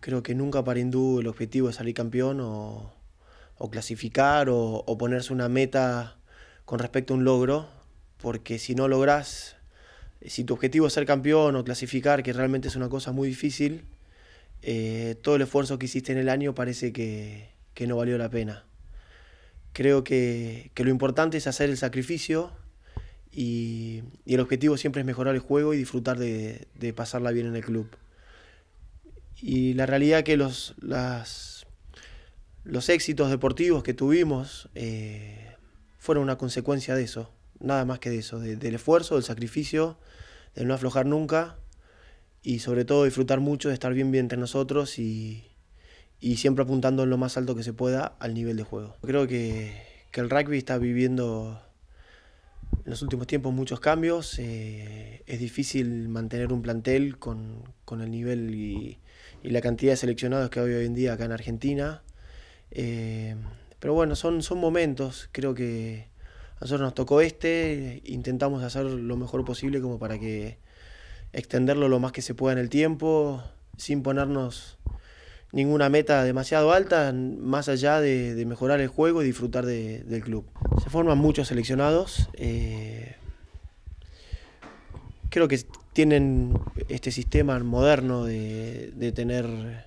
creo que nunca para Hindú el objetivo es salir campeón o, clasificar o, ponerse una meta con respecto a un logro, porque si no lográs si tu objetivo es ser campeón o clasificar, que realmente es una cosa muy difícil, eh, todo el esfuerzo que hiciste en el año parece que, no valió la pena. Creo que, lo importante es hacer el sacrificio y, el objetivo siempre es mejorar el juego y disfrutar de, pasarla bien en el club. Y la realidad que los, los éxitos deportivos que tuvimos eh, fueron una consecuencia de eso. Nada más que de eso, del esfuerzo, del sacrificio, de no aflojar nunca y sobre todo disfrutar mucho de estar bien bien entre nosotros y, siempre apuntando en lo más alto que se pueda al nivel de juego. Creo que, el rugby está viviendo en los últimos tiempos muchos cambios, eh, es difícil mantener un plantel con, con el nivel y, y, la cantidad de seleccionados que hay hoy en día acá en Argentina. Eh, pero bueno, son, son momentos, creo que, nos tocó este, intentamos hacer lo mejor posible como para que extenderlo lo más que se pueda en el tiempo, sin ponernos ninguna meta demasiado alta, más allá de, mejorar el juego y disfrutar del club. Se forman muchos seleccionados. Eh, creo que tienen este sistema moderno de, tener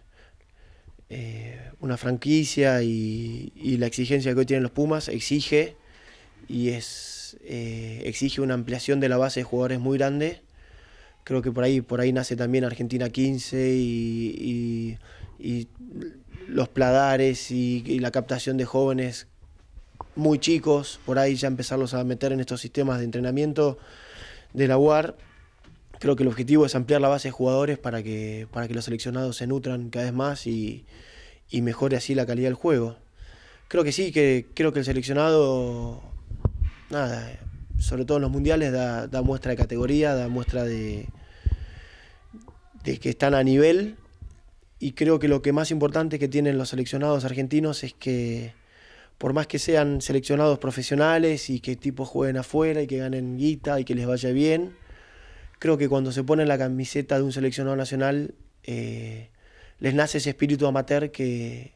eh, una franquicia y, y, la exigencia que hoy tienen los Pumas exige y es eh, exige una ampliación de la base de jugadores muy grande. Creo que por ahí, por ahí nace también Argentina 15 y, y, los pladares y, la captación de jóvenes muy chicos, por ahí ya empezarlos a meter en estos sistemas de entrenamiento de la UAR. Creo que el objetivo es ampliar la base de jugadores para que, para que los seleccionados se nutran cada vez más y, y mejore así la calidad del juego. Creo que sí, que creo que el seleccionado nada, sobre todo en los mundiales da, muestra de categoría, da muestra de, de que están a nivel y creo que lo que más importante que tienen los seleccionados argentinos es que por más que sean seleccionados profesionales y que tipo jueguen afuera y que ganen guita y que les vaya bien, creo que cuando se ponen la camiseta de un seleccionado nacional eh, les nace ese espíritu amateur que,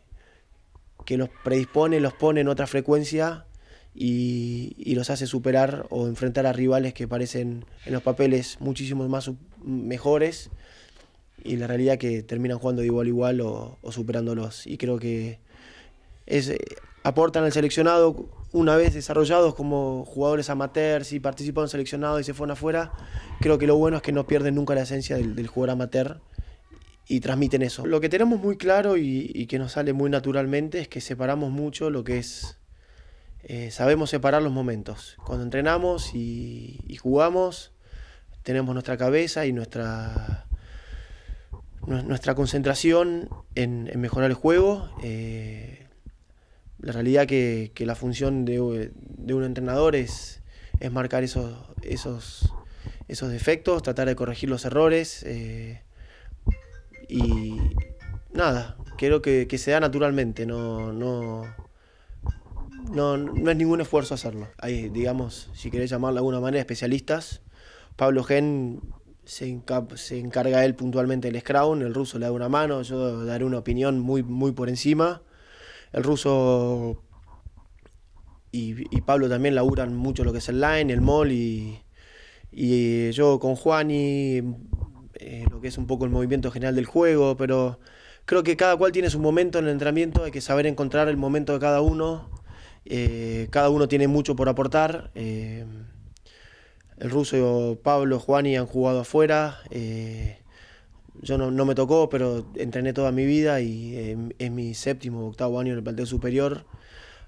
que los predispone, los pone en otra frecuencia y, y, los hace superar o enfrentar a rivales que parecen en los papeles muchísimos más mejores y la realidad que terminan jugando de igual a igual o, superándolos. Y creo que es, aportan al seleccionado una vez desarrollados como jugadores amateurs y participan seleccionados y se fueron afuera. Creo que lo bueno es que no pierden nunca la esencia del, jugador amateur y transmiten eso. Lo que tenemos muy claro y, y que nos sale muy naturalmente es que separamos mucho lo que es eh, sabemos separar los momentos. Cuando entrenamos y, jugamos, tenemos nuestra cabeza y nuestra, nuestra concentración en, mejorar el juego. Eh, la realidad que, que la función de, un entrenador es, marcar esos, esos, esos defectos, tratar de corregir los errores. Eh, y nada, creo que, que, se da naturalmente, no no, no es ningún esfuerzo hacerlo. Hay, digamos, si querés llamarlo de alguna manera, especialistas. Pablo Gen se, encarga él puntualmente del scrown, el ruso le da una mano, yo daré una opinión muy, muy por encima. El ruso y, Pablo también laburan mucho lo que es el line, el mall y, eh, yo con Juan y eh, lo que es un poco el movimiento general del juego, pero creo que cada cual tiene su momento en el entrenamiento, hay que saber encontrar el momento de cada uno eh, cada uno tiene mucho por aportar. Eh, el ruso Pablo, Juani han jugado afuera. Eh, yo no, me tocó, pero entrené toda mi vida y es mi séptimo octavo año en el plantel superior.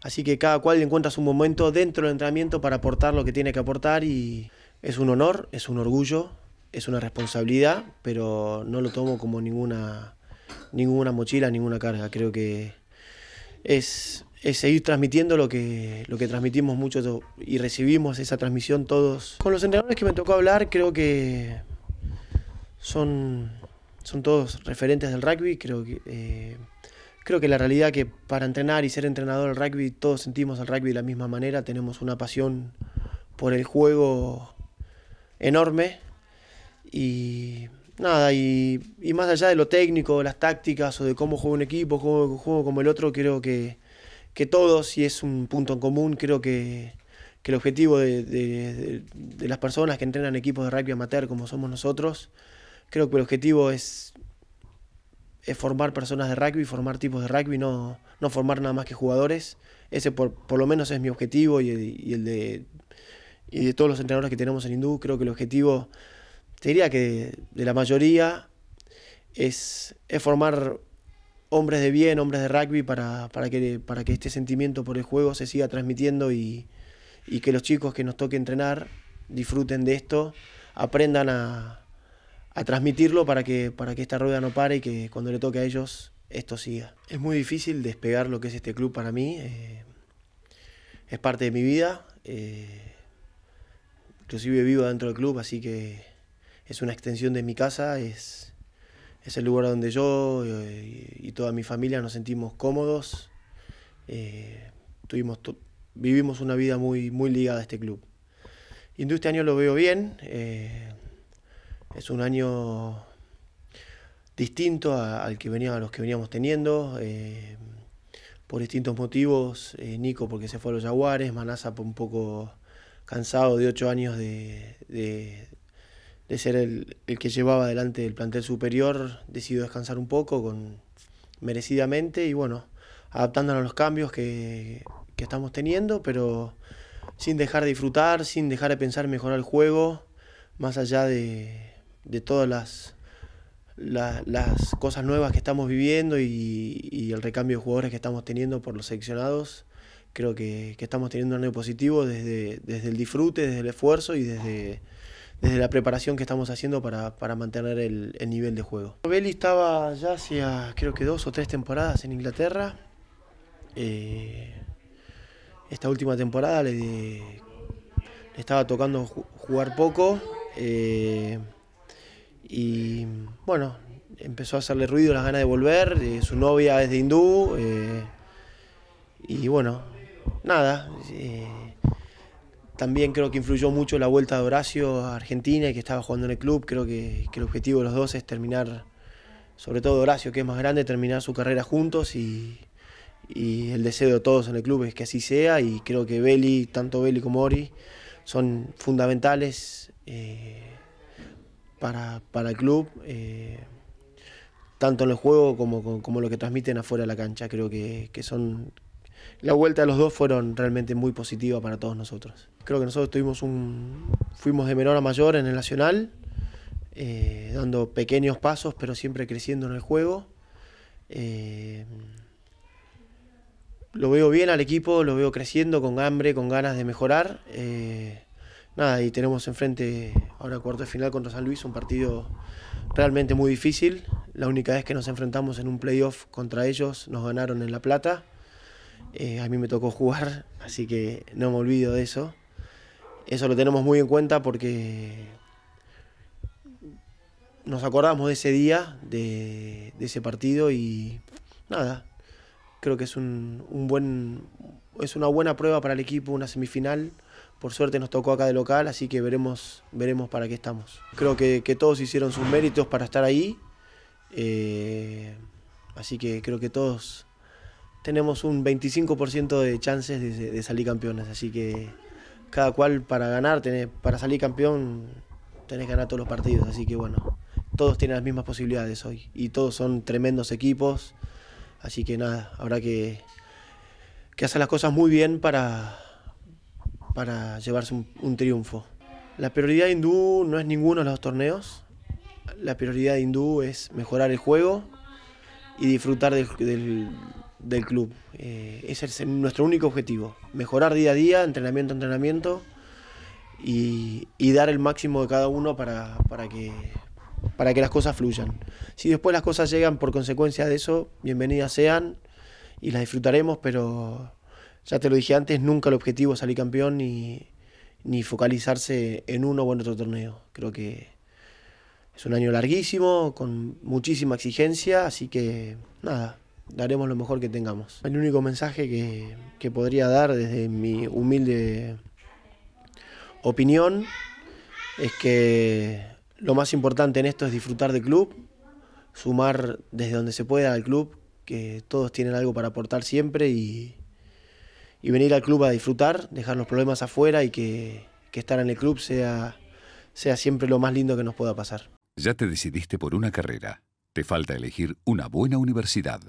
Así que cada cual encuentra su momento dentro del entrenamiento para aportar lo que tiene que aportar y es un honor, es un orgullo, es una responsabilidad, pero no lo tomo como ninguna, ninguna mochila, ninguna carga. Creo que es es seguir transmitiendo lo que, lo que transmitimos mucho y recibimos esa transmisión todos. Con los entrenadores que me tocó hablar, creo que son, son todos referentes del rugby. Creo que, eh, creo que la realidad que para entrenar y ser entrenador del rugby, todos sentimos el rugby de la misma manera, tenemos una pasión por el juego enorme. Y nada, y, y más allá de lo técnico, las tácticas o de cómo juega un equipo, cómo juego como el otro, creo que que todos, y es un punto en común, creo que, el objetivo de, las personas que entrenan equipos de rugby amateur como somos nosotros, creo que el objetivo es, es formar personas de rugby, formar tipos de rugby, no, no formar nada más que jugadores. Ese por, lo menos es mi objetivo y, el de, y de todos los entrenadores que tenemos en Hindú, creo que el objetivo, te diría que de, la mayoría, es, es formar hombres de bien, hombres de rugby, para, que, para que este sentimiento por el juego se siga transmitiendo y, que los chicos que nos toque entrenar disfruten de esto, aprendan a, transmitirlo para que, para que esta rueda no pare y que cuando le toque a ellos esto siga. Es muy difícil despegar lo que es este club para mí, eh, es parte de mi vida, eh, inclusive vivo dentro del club, así que es una extensión de mi casa, es es el lugar donde yo eh, y toda mi familia nos sentimos cómodos. Eh, tuvimos vivimos una vida muy, muy ligada a este club. este año lo veo bien. Eh, es un año distinto a, al que los que veníamos teniendo. por distintos motivos, Nico porque se fue a los Jaguares, Manasa un poco cansado de ocho años de, de ser el, el, que llevaba adelante el plantel superior, decidió descansar un poco con, merecidamente y bueno, adaptándonos a los cambios que, estamos teniendo, pero sin dejar de disfrutar, sin dejar de pensar en mejorar el juego, más allá de, todas las, las cosas nuevas que estamos viviendo y, el recambio de jugadores que estamos teniendo por los seleccionados. Creo que, estamos teniendo un año positivo desde, desde el disfrute, desde el esfuerzo y desde desde la preparación que estamos haciendo para, mantener el, nivel de juego. Belly estaba ya hacía creo que dos o tres temporadas en Inglaterra. Eh, esta última temporada le, le, estaba tocando jugar poco eh, y bueno, empezó a hacerle ruido las ganas de volver. Eh, su novia es de hindú y bueno, nada también creo que influyó mucho la vuelta de Horacio a Argentina y que estaba jugando en el club. Creo que, el objetivo de los dos es terminar, sobre todo Horacio, que es más grande, terminar su carrera juntos y, el deseo de todos en el club es que así sea y creo que Beli, tanto Beli como Ori, son fundamentales eh, para, el club, eh, tanto en el juego como, lo que transmiten afuera de la cancha. Creo que, que son la vuelta de los dos fueron realmente muy positiva para todos nosotros. Creo que nosotros tuvimos un, fuimos de menor a mayor en el Nacional, eh, dando pequeños pasos, pero siempre creciendo en el juego. Eh, lo veo bien al equipo, lo veo creciendo con hambre, con ganas de mejorar. Eh, nada, y tenemos enfrente ahora cuarto de final contra San Luis, un partido realmente muy difícil. La única vez que nos enfrentamos en un playoff contra ellos, nos ganaron en La Plata. Eh, a mí me tocó jugar, así que no me olvido de eso. Eso lo tenemos muy en cuenta porque nos acordamos de ese día, de, ese partido y nada, creo que es, un, buen, es una buena prueba para el equipo, una semifinal. Por suerte nos tocó acá de local, así que veremos, veremos para qué estamos. Creo que, todos hicieron sus méritos para estar ahí, eh, así que creo que todos tenemos un 25% de chances de, salir campeones. Así que cada cual para ganar, para salir campeón, tenés que ganar todos los partidos. Así que bueno, todos tienen las mismas posibilidades hoy. Y todos son tremendos equipos. Así que nada, habrá que, que hacer las cosas muy bien para, para llevarse un, triunfo. La prioridad hindú no es ninguno de los torneos. La prioridad hindú es mejorar el juego y disfrutar del del club. Eh, ese es nuestro único objetivo, mejorar día a día, entrenamiento a entrenamiento y, dar el máximo de cada uno para, que, para que las cosas fluyan. Si después las cosas llegan por consecuencia de eso, bienvenidas sean y las disfrutaremos, pero ya te lo dije antes, nunca el objetivo es salir campeón ni, ni focalizarse en uno o en otro torneo. Creo que es un año larguísimo, con muchísima exigencia, así que nada, daremos lo mejor que tengamos. El único mensaje que, podría dar desde mi humilde opinión es que lo más importante en esto es disfrutar del club, sumar desde donde se pueda al club, que todos tienen algo para aportar siempre y, y venir al club a disfrutar, dejar los problemas afuera y que, que estar en el club sea, sea siempre lo más lindo que nos pueda pasar. Ya te decidiste por una carrera. Te falta elegir una buena universidad.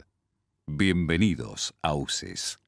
Bienvenidos, a auses.